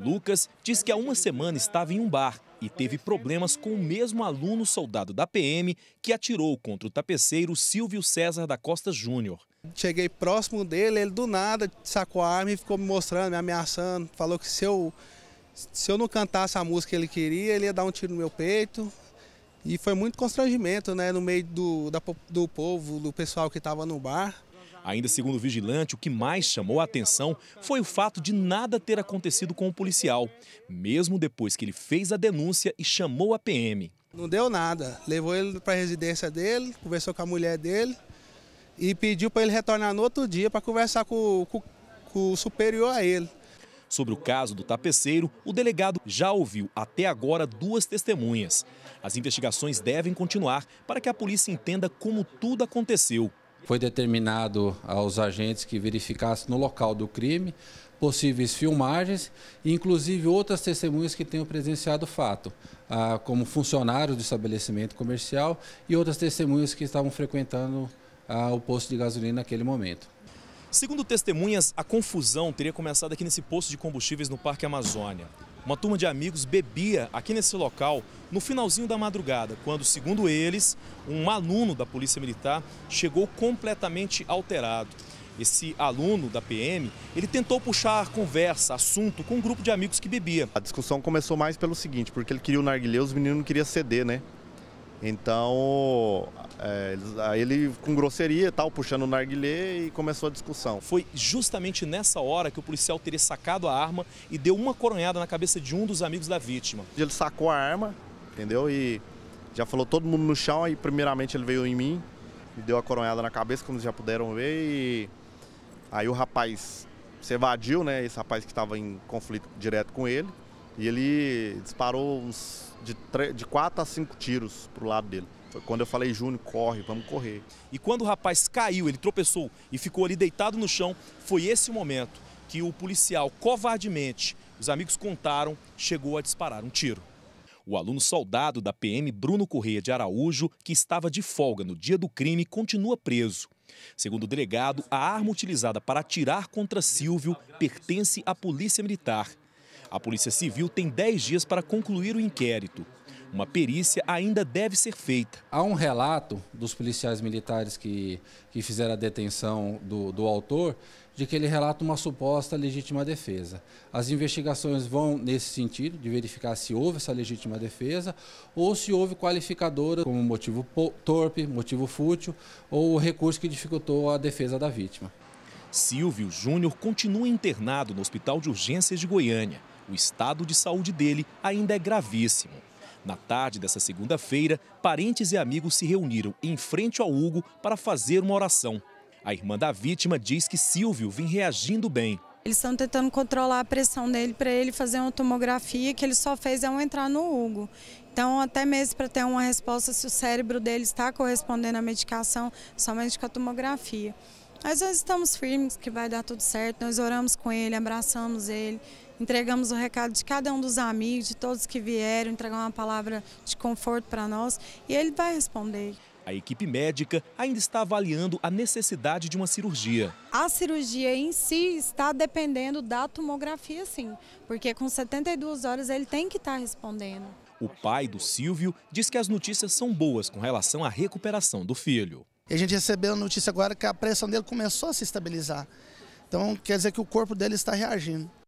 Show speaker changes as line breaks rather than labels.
Lucas diz que há uma semana estava em um bar e teve problemas com o mesmo aluno soldado da PM que atirou contra o tapeceiro Silvio César da Costa Júnior.
Cheguei próximo dele, ele do nada sacou a arma e ficou me mostrando, me ameaçando. Falou que se eu, se eu não cantasse a música que ele queria, ele ia dar um tiro no meu peito. E foi muito constrangimento né, no meio do, da, do povo, do pessoal que estava no bar.
Ainda segundo o vigilante, o que mais chamou a atenção foi o fato de nada ter acontecido com o policial, mesmo depois que ele fez a denúncia e chamou a PM.
Não deu nada. Levou ele para a residência dele, conversou com a mulher dele e pediu para ele retornar no outro dia para conversar com, com, com o superior a ele. Sobre o caso
do tapeceiro, o delegado já ouviu até agora duas testemunhas. As investigações devem continuar para que a polícia entenda como tudo aconteceu. Foi determinado
aos agentes que verificassem no local do crime possíveis filmagens e, inclusive, outras testemunhas que tenham presenciado o fato, ah, como funcionários do estabelecimento comercial e outras testemunhas que estavam frequentando ah, o posto de gasolina naquele momento.
Segundo testemunhas, a confusão teria começado aqui nesse posto de combustíveis no Parque Amazônia. Uma turma de amigos bebia aqui nesse local no finalzinho da madrugada, quando, segundo eles, um aluno da Polícia Militar chegou completamente alterado. Esse aluno da PM, ele tentou puxar conversa, assunto com um grupo de amigos que bebia. A discussão começou mais pelo seguinte, porque ele queria o narguilé, os meninos não queriam ceder, né? Então, é, aí ele com grosseria e tal, puxando o narguilé e começou a discussão. Foi justamente nessa hora que o policial teria sacado a arma e deu uma coronhada na cabeça de um dos amigos da vítima. Ele sacou a arma, entendeu? E já falou todo mundo no chão, aí primeiramente ele veio em mim, e deu a coronhada na cabeça, como vocês já puderam ver, e aí o rapaz se evadiu, né? Esse rapaz que estava em conflito direto com ele e ele disparou uns de, de quatro a cinco tiros pro lado dele. Foi quando eu falei, Júnior, corre, vamos correr. E quando o rapaz caiu, ele tropeçou e ficou ali deitado no chão, foi esse momento que o policial, covardemente, os amigos contaram, chegou a disparar um tiro. O aluno soldado da PM Bruno Correia de Araújo, que estava de folga no dia do crime, continua preso. Segundo o delegado, a arma utilizada para atirar contra Silvio pertence à Polícia Militar a Polícia Civil tem 10 dias para concluir o inquérito. Uma perícia ainda
deve ser feita. Há um relato dos policiais militares que, que fizeram a detenção do, do autor de que ele relata uma suposta legítima defesa. As investigações vão nesse sentido, de verificar se houve essa legítima defesa ou se houve qualificadora como motivo torpe, motivo fútil ou recurso que dificultou a defesa
da vítima. Silvio Júnior continua internado no Hospital de Urgências de Goiânia o estado de saúde dele ainda é gravíssimo. Na tarde dessa segunda-feira, parentes e amigos se reuniram em frente ao Hugo para fazer uma oração. A irmã da vítima diz que Silvio vem reagindo bem.
Eles estão tentando controlar a pressão dele para ele fazer uma tomografia que ele só fez ao é entrar no Hugo. Então, até mesmo para ter uma resposta se o cérebro dele está correspondendo à medicação, somente com a tomografia. Mas nós estamos firmes que vai dar tudo certo, nós oramos com ele, abraçamos ele entregamos o recado de cada um dos amigos, de todos que vieram, entregar uma palavra de conforto para nós e ele vai responder.
A equipe médica ainda está avaliando a necessidade de uma cirurgia.
A cirurgia em si está dependendo da tomografia, sim, porque com 72 horas ele tem que estar tá respondendo.
O pai do Silvio diz que as notícias são boas com relação à recuperação do filho.
a gente recebeu a notícia agora que a pressão dele começou a se estabilizar. Então quer dizer que o corpo dele está reagindo.